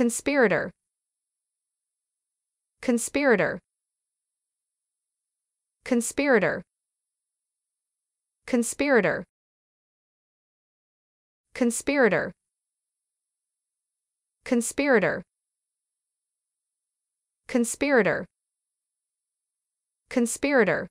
Conspirator. Conspirator. Conspirator. Conspirator. Conspirator. Conspirator. Conspirator. Conspirator.